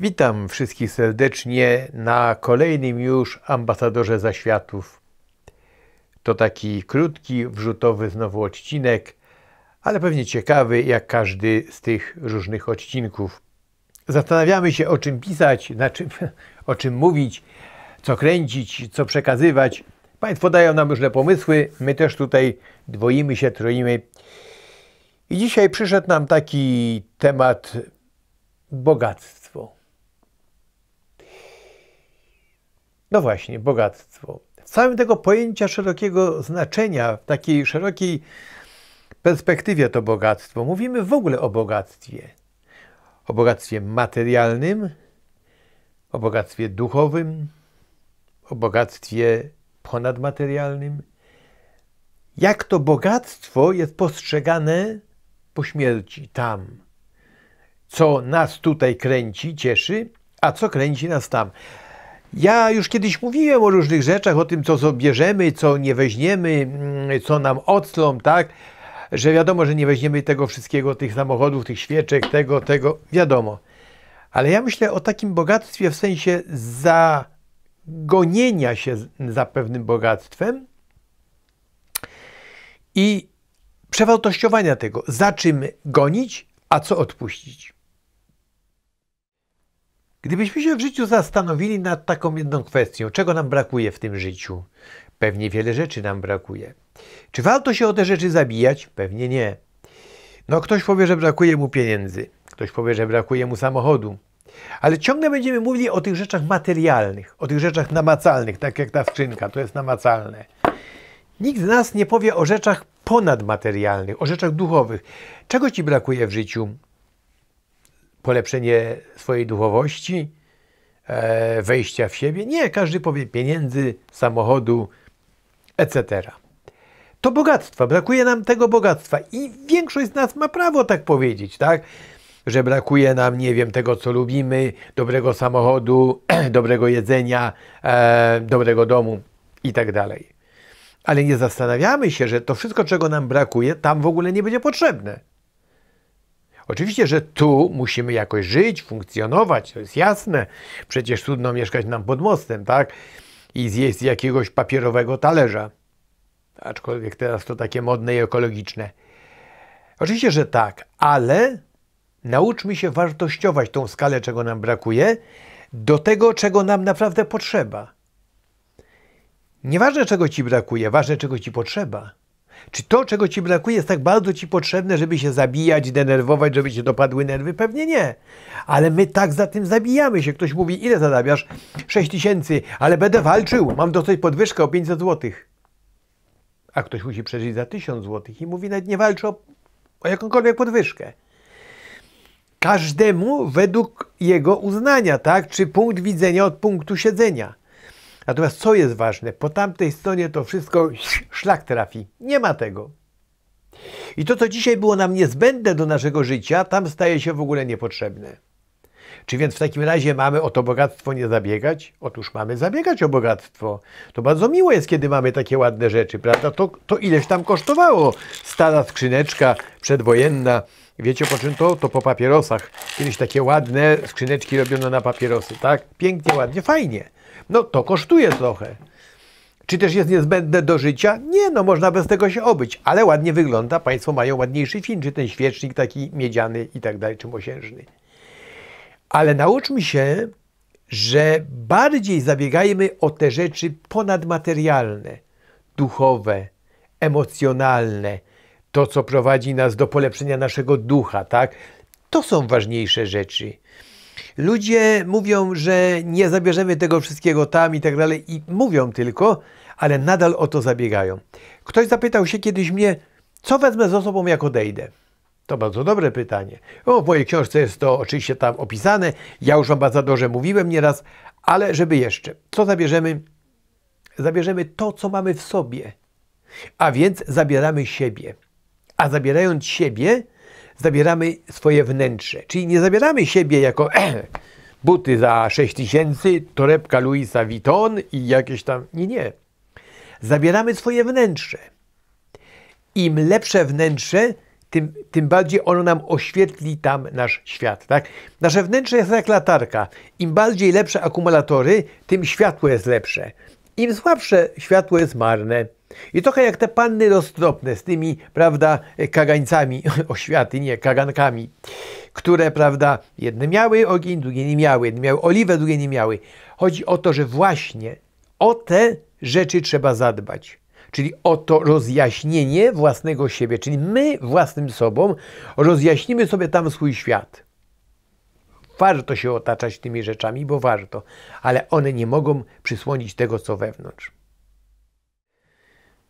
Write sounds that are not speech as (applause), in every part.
Witam wszystkich serdecznie na kolejnym już Ambasadorze Zaświatów. To taki krótki, wrzutowy znowu odcinek, ale pewnie ciekawy jak każdy z tych różnych odcinków. Zastanawiamy się o czym pisać, na czym, (laughs) o czym mówić, co kręcić, co przekazywać. Państwo dają nam różne pomysły, my też tutaj dwoimy się, troimy. I dzisiaj przyszedł nam taki temat bogactwa No właśnie, bogactwo. W całym tego pojęcia szerokiego znaczenia, w takiej szerokiej perspektywie to bogactwo, mówimy w ogóle o bogactwie. O bogactwie materialnym, o bogactwie duchowym, o bogactwie ponadmaterialnym. Jak to bogactwo jest postrzegane po śmierci, tam. Co nas tutaj kręci, cieszy, a co kręci nas tam. Ja już kiedyś mówiłem o różnych rzeczach, o tym, co zabierzemy, co nie weźmiemy, mm, co nam odslą, tak? Że wiadomo, że nie weźmiemy tego wszystkiego, tych samochodów, tych świeczek, tego, tego, wiadomo. Ale ja myślę o takim bogactwie w sensie zagonienia się za pewnym bogactwem i przewartościowania tego, za czym gonić, a co odpuścić. Gdybyśmy się w życiu zastanowili nad taką jedną kwestią, czego nam brakuje w tym życiu? Pewnie wiele rzeczy nam brakuje. Czy warto się o te rzeczy zabijać? Pewnie nie. No, ktoś powie, że brakuje mu pieniędzy, ktoś powie, że brakuje mu samochodu. Ale ciągle będziemy mówili o tych rzeczach materialnych, o tych rzeczach namacalnych, tak jak ta skrzynka, to jest namacalne. Nikt z nas nie powie o rzeczach ponadmaterialnych, o rzeczach duchowych. Czego ci brakuje w życiu? polepszenie swojej duchowości, e, wejścia w siebie. Nie, każdy powie pieniędzy, samochodu, etc. To bogactwa, brakuje nam tego bogactwa i większość z nas ma prawo tak powiedzieć, tak? Że brakuje nam, nie wiem, tego co lubimy, dobrego samochodu, (clears throat) dobrego jedzenia, e, dobrego domu i tak dalej. Ale nie zastanawiamy się, że to wszystko, czego nam brakuje, tam w ogóle nie będzie potrzebne. Oczywiście, że tu musimy jakoś żyć, funkcjonować, to jest jasne. Przecież trudno mieszkać nam pod mostem, tak? I zjeść z jakiegoś papierowego talerza. Aczkolwiek teraz to takie modne i ekologiczne. Oczywiście, że tak, ale nauczmy się wartościować tą skalę, czego nam brakuje, do tego, czego nam naprawdę potrzeba. Nieważne, czego ci brakuje, ważne, czego ci potrzeba. Czy to, czego ci brakuje, jest tak bardzo ci potrzebne, żeby się zabijać, denerwować, żeby ci dopadły nerwy? Pewnie nie. Ale my tak za tym zabijamy się. Ktoś mówi, ile zarabiasz? 6 tysięcy, ale będę walczył. Mam dostać podwyżkę o 500 zł. A ktoś musi przeżyć za 1000 zł i mówi, nawet nie walczę o, o jakąkolwiek podwyżkę każdemu według jego uznania, tak? Czy punkt widzenia od punktu siedzenia. Natomiast co jest ważne, po tamtej stronie to wszystko szlak trafi. Nie ma tego. I to, co dzisiaj było nam niezbędne do naszego życia, tam staje się w ogóle niepotrzebne. Czy więc w takim razie mamy o to bogactwo nie zabiegać? Otóż mamy zabiegać o bogactwo. To bardzo miło jest, kiedy mamy takie ładne rzeczy, prawda? To, to ileś tam kosztowało. Stara skrzyneczka przedwojenna. Wiecie po czym to? To po papierosach. Kiedyś takie ładne skrzyneczki robiono na papierosy, tak? Pięknie, ładnie, fajnie. No to kosztuje trochę. Czy też jest niezbędne do życia? Nie, no można bez tego się obyć, ale ładnie wygląda. Państwo mają ładniejszy film, czy ten świecznik taki miedziany i tak dalej, czy mosiężny. Ale nauczmy się, że bardziej zabiegajmy o te rzeczy ponadmaterialne, duchowe, emocjonalne, to, co prowadzi nas do polepszenia naszego ducha, tak? To są ważniejsze rzeczy. Ludzie mówią, że nie zabierzemy tego wszystkiego tam i tak dalej, i mówią tylko, ale nadal o to zabiegają. Ktoś zapytał się kiedyś mnie, co wezmę z sobą, jak odejdę. To bardzo dobre pytanie. O, w mojej książce jest to oczywiście tam opisane. Ja już Wam bardzo dobrze mówiłem nieraz, ale żeby jeszcze. Co zabierzemy? Zabierzemy to, co mamy w sobie. A więc zabieramy siebie. A zabierając siebie, zabieramy swoje wnętrze. Czyli nie zabieramy siebie jako eh, buty za 6 tysięcy, torebka Louisa Vuitton i jakieś tam... Nie, nie. Zabieramy swoje wnętrze. Im lepsze wnętrze, tym, tym bardziej ono nam oświetli tam nasz świat. Tak? Nasze wnętrze jest jak latarka. Im bardziej lepsze akumulatory, tym światło jest lepsze. Im słabsze światło jest marne. I trochę jak te panny roztropne z tymi, prawda, kagańcami (laughs) oświaty, nie, kagankami, które, prawda, jedne miały ogień, drugie nie miały, jedne miały oliwę, drugie nie miały. Chodzi o to, że właśnie o te rzeczy trzeba zadbać czyli oto rozjaśnienie własnego siebie, czyli my własnym sobą rozjaśnimy sobie tam swój świat. Warto się otaczać tymi rzeczami, bo warto, ale one nie mogą przysłonić tego, co wewnątrz.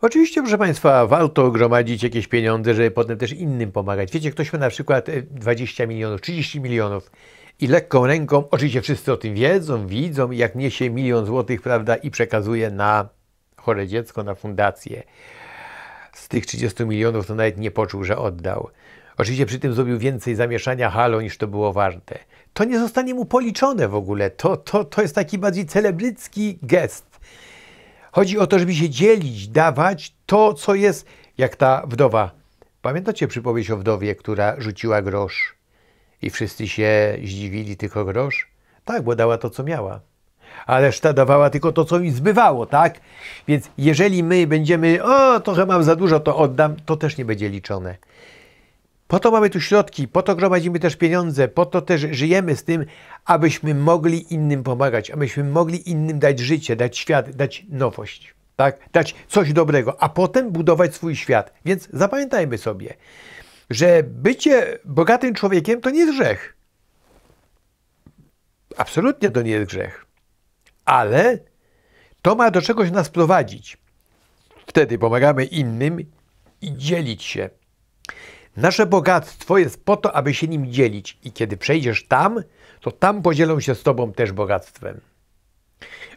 Oczywiście, proszę Państwa, warto gromadzić jakieś pieniądze, żeby potem też innym pomagać. Wiecie, ktoś ma na przykład 20 e, milionów, 30 milionów i lekką ręką, oczywiście wszyscy o tym wiedzą, widzą, jak niesie milion złotych, prawda, i przekazuje na chore dziecko na fundację. Z tych 30 milionów to nawet nie poczuł, że oddał. Oczywiście przy tym zrobił więcej zamieszania halo niż to było warte. To nie zostanie mu policzone w ogóle. To, to, to jest taki bardziej celebrycki gest. Chodzi o to, żeby się dzielić, dawać to, co jest, jak ta wdowa. Pamiętacie przypowieść o wdowie, która rzuciła grosz i wszyscy się zdziwili, tylko grosz? Tak, bo dała to, co miała a reszta dawała tylko to, co mi zbywało, tak? Więc jeżeli my będziemy, o, trochę mam za dużo, to oddam, to też nie będzie liczone. Po to mamy tu środki, po to gromadzimy też pieniądze, po to też żyjemy z tym, abyśmy mogli innym pomagać, abyśmy mogli innym dać życie, dać świat, dać nowość, tak? Dać coś dobrego, a potem budować swój świat. Więc zapamiętajmy sobie, że bycie bogatym człowiekiem to nie jest grzech. Absolutnie to nie jest grzech ale to ma do czegoś nas prowadzić. Wtedy pomagamy innym i dzielić się. Nasze bogactwo jest po to, aby się nim dzielić, i kiedy przejdziesz tam, to tam podzielą się z Tobą też bogactwem.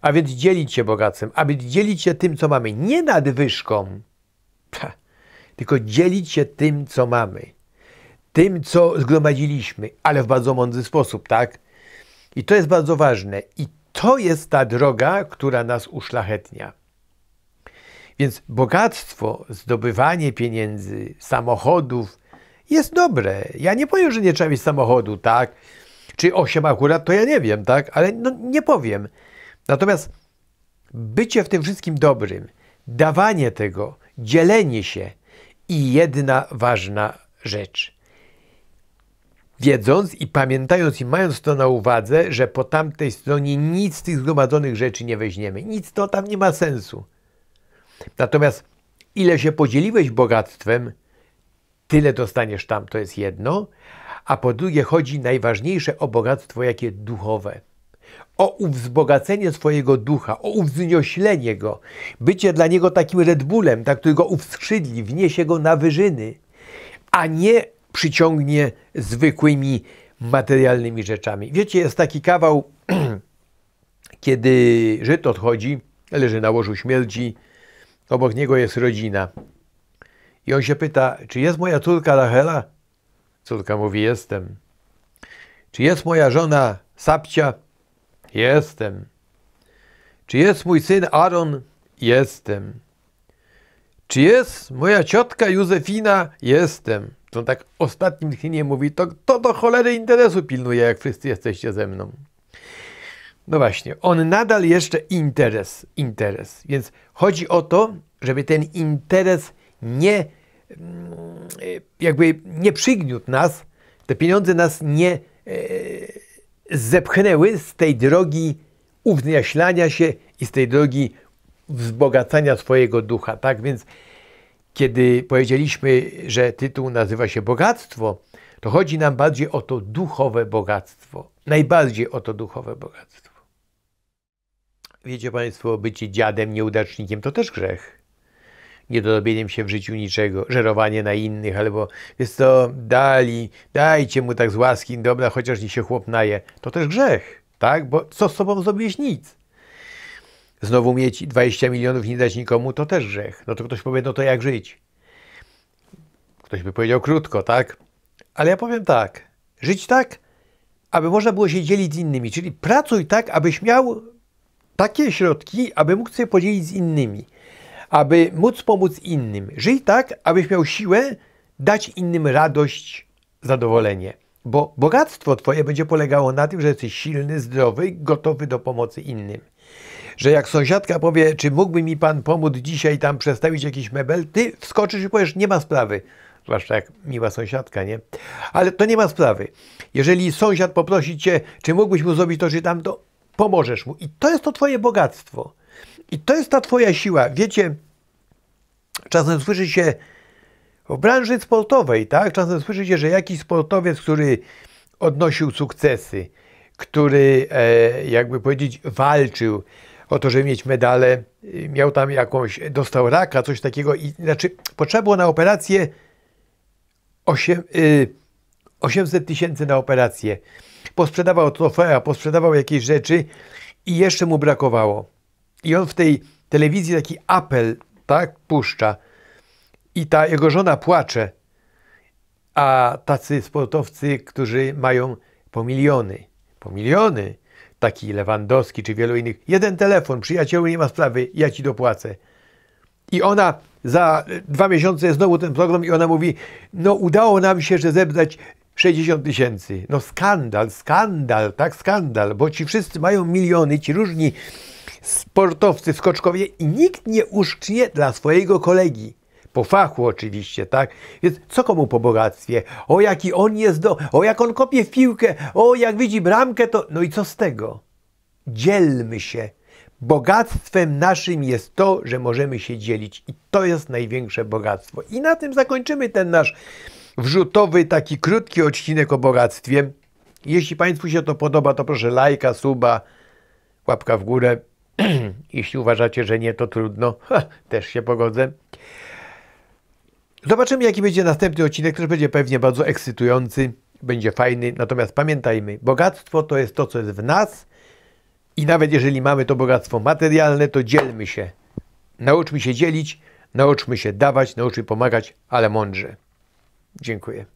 A więc dzielić się bogactwem, aby dzielić się tym, co mamy, nie nadwyżką, tylko dzielić się tym, co mamy, tym, co zgromadziliśmy, ale w bardzo mądry sposób, tak? I to jest bardzo ważne. I to jest ta droga, która nas uszlachetnia. Więc bogactwo, zdobywanie pieniędzy, samochodów jest dobre. Ja nie powiem, że nie trzeba mieć samochodu, tak? Czy 8 akurat, to ja nie wiem, tak? Ale no, nie powiem. Natomiast bycie w tym wszystkim dobrym, dawanie tego, dzielenie się i jedna ważna rzecz. Wiedząc i pamiętając i mając to na uwadze, że po tamtej stronie nic z tych zgromadzonych rzeczy nie weźmiemy, nic to tam nie ma sensu. Natomiast ile się podzieliłeś bogactwem, tyle dostaniesz tam, to jest jedno, a po drugie chodzi najważniejsze o bogactwo jakie duchowe. O uwzbogacenie swojego ducha, o uwznioślenie go, bycie dla niego takim Red Bullem, tak, który go uwskrzydli, wniesie go na wyżyny, a nie przyciągnie zwykłymi materialnymi rzeczami. Wiecie, jest taki kawał, (clears throat) kiedy Żyd odchodzi, leży na łożu śmierci, obok niego jest rodzina. I on się pyta, czy jest moja córka Rachela? Córka mówi, jestem. Czy jest moja żona Sapcia? Jestem. Czy jest mój syn Aaron? Jestem. Czy jest moja ciotka Józefina? Jestem zresztą tak ostatnim tchnieniem mówi, to kto do cholery interesu pilnuje, jak wszyscy jesteście ze mną? No właśnie, on nadal jeszcze interes, interes. Więc chodzi o to, żeby ten interes nie mm, jakby nie przygniótł nas, te pieniądze nas nie e, zepchnęły z tej drogi uwzjaślania się i z tej drogi wzbogacania swojego ducha, tak? Więc kiedy powiedzieliśmy, że tytuł nazywa się Bogactwo, to chodzi nam bardziej o to duchowe bogactwo. Najbardziej o to duchowe bogactwo. Wiecie Państwo, bycie dziadem, nieudacznikiem to też grzech. Niedorobieniem się w życiu niczego, żerowanie na innych, albo jest to dali, dajcie mu tak z łaski, dobra, chociaż nie się chłop To też grzech, tak? Bo co z sobą zrobiłeś? Nic. Znowu mieć 20 milionów i nie dać nikomu, to też grzech. No to ktoś powie, no to jak żyć? Ktoś by powiedział krótko, tak? Ale ja powiem tak. Żyć tak, aby można było się dzielić z innymi. Czyli pracuj tak, abyś miał takie środki, aby mógł się podzielić z innymi. Aby móc pomóc innym. Żyj tak, abyś miał siłę dać innym radość, zadowolenie. Bo bogactwo Twoje będzie polegało na tym, że jesteś silny, zdrowy, gotowy do pomocy innym że jak sąsiadka powie, czy mógłby mi pan pomóc dzisiaj tam przestawić jakiś mebel, ty wskoczysz i powiesz, nie ma sprawy. Zwłaszcza jak miła sąsiadka, nie? Ale to nie ma sprawy. Jeżeli sąsiad poprosi cię, czy mógłbyś mu zrobić to czy to pomożesz mu. I to jest to twoje bogactwo. I to jest ta twoja siła. Wiecie, czasem słyszy się w branży sportowej, tak? Czasem słyszy się, że jakiś sportowiec, który odnosił sukcesy, który, e, jakby powiedzieć, walczył, o to, żeby mieć medale, y, miał tam jakąś, dostał raka, coś takiego. I, znaczy, potrzeba było na operację 8, y, 800 tysięcy na operację. Posprzedawał trofea, posprzedawał jakieś rzeczy i jeszcze mu brakowało. I on w tej telewizji taki apel, tak, puszcza. I ta jego żona płacze, a tacy sportowcy, którzy mają po miliony, po miliony, taki Lewandowski czy wielu innych. Jeden telefon, przyjacielu, nie ma sprawy, ja ci dopłacę. I ona za dwa miesiące znowu ten program i ona mówi, no udało nam się, że zebrać 60 tysięcy. No skandal, skandal, tak skandal, bo ci wszyscy mają miliony, ci różni sportowcy, skoczkowie i nikt nie uszcznie dla swojego kolegi po fachu oczywiście, tak? Więc co komu po bogactwie? O jaki on jest, do... o jak on kopie w piłkę, o jak widzi bramkę, to... No i co z tego? Dzielmy się. Bogactwem naszym jest to, że możemy się dzielić i to jest największe bogactwo. I na tym zakończymy ten nasz wrzutowy, taki krótki odcinek o bogactwie. Jeśli Państwu się to podoba, to proszę lajka, suba, łapka w górę. (clears throat) Jeśli uważacie, że nie, to trudno, ha, (laughs) też się pogodzę. Zobaczymy, jaki będzie następny odcinek, który będzie pewnie bardzo ekscytujący, będzie fajny. Natomiast pamiętajmy, bogactwo to jest to, co jest w nas i nawet jeżeli mamy to bogactwo materialne, to dzielmy się. Nauczmy się dzielić, nauczmy się dawać, nauczmy pomagać, ale mądrze. Dziękuję.